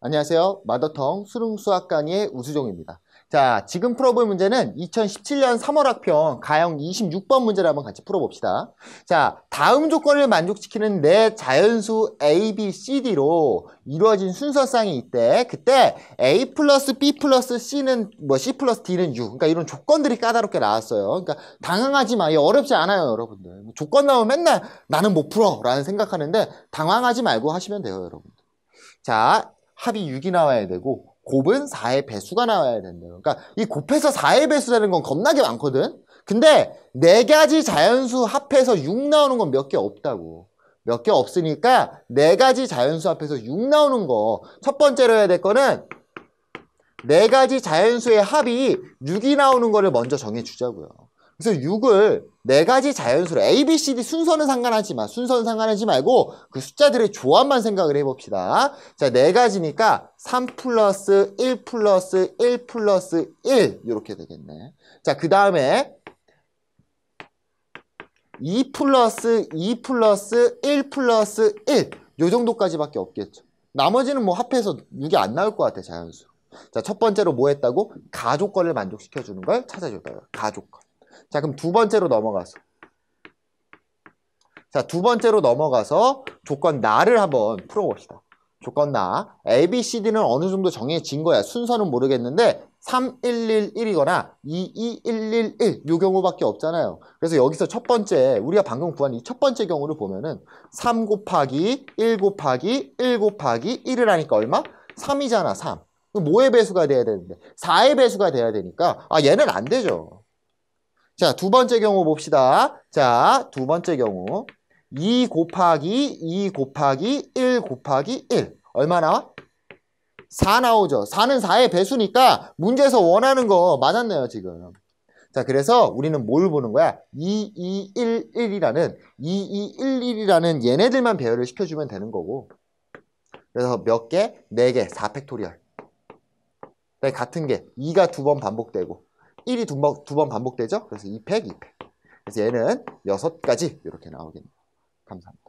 안녕하세요. 마더텅 수능수학 강의의 우수종입니다. 자, 지금 풀어볼 문제는 2017년 3월 학평 가형 26번 문제를 한번 같이 풀어봅시다. 자, 다음 조건을 만족시키는 내 네 자연수 A, B, C, D로 이루어진 순서쌍이 있대. 그때 A 플러스 B 플러스 C는 뭐 C 플러스 D는 U. 그러니까 이런 조건들이 까다롭게 나왔어요. 그러니까 당황하지 마요. 어렵지 않아요, 여러분들. 뭐 조건 나오면 맨날 나는 못 풀어 라는 생각하는데 당황하지 말고 하시면 돼요, 여러분들. 자, 합이 6이 나와야 되고 곱은 4의 배수가 나와야 된다 그러니까 이 곱해서 4의 배수라는 건 겁나게 많거든. 근데 네 가지 자연수 합해서 6 나오는 건 몇 개 없다고. 몇 개 없으니까 네 가지 자연수 합해서 6 나오는 거. 첫 번째로 해야 될 거는 네 가지 자연수의 합이 6이 나오는 거를 먼저 정해 주자고요. 그래서 6을 네 가지 자연수로 A, B, C, D 순서는 상관하지 마. 순서는 상관하지 말고 그 숫자들의 조합만 생각을 해봅시다. 자, 네 가지니까 3 플러스 1 플러스 1 플러스 1 이렇게 되겠네. 자, 그 다음에 2 플러스 2 플러스 1 플러스 1. 요 정도까지밖에 없겠죠. 나머지는 뭐 합해서 6이 안 나올 것 같아, 자연수. 자, 첫 번째로 뭐 했다고? 가족권을 만족시켜주는 걸 찾아줬다고. 가족권. 자, 그럼 두 번째로 넘어가서. 자, 두 번째로 넘어가서 조건 나를 한번 풀어봅시다. 조건 나. A, B, C, D는 어느 정도 정해진 거야. 순서는 모르겠는데 3111이거나 22111 요 경우밖에 없잖아요. 그래서 여기서 첫 번째 우리가 방금 구한 이 첫 번째 경우를 보면은 3 곱하기 1 곱하기 1 곱하기 1을 하니까 얼마? 3이잖아, 3. 뭐의 배수가 돼야 되는데 4의 배수가 돼야 되니까 아 얘는 안 되죠. 자, 두 번째 경우 봅시다. 자, 두 번째 경우. 2 곱하기 2 곱하기 1 곱하기 1. 얼마 나4 나오죠. 4는 4의 배수니까 문제에서 원하는 거 맞았네요, 지금. 자, 그래서 우리는 뭘 보는 거야? 2211이라는 2211이라는 얘네들만 배열을 시켜주면 되는 거고. 그래서 몇 개? 4개, 4팩토리얼. 네, 같은 게 2가 두 번 반복되고 1이 두번 두 번 반복되죠? 그래서 2팩, 2팩. 그래서 얘는 6가지 이렇게 나오겠네요. 감사합니다.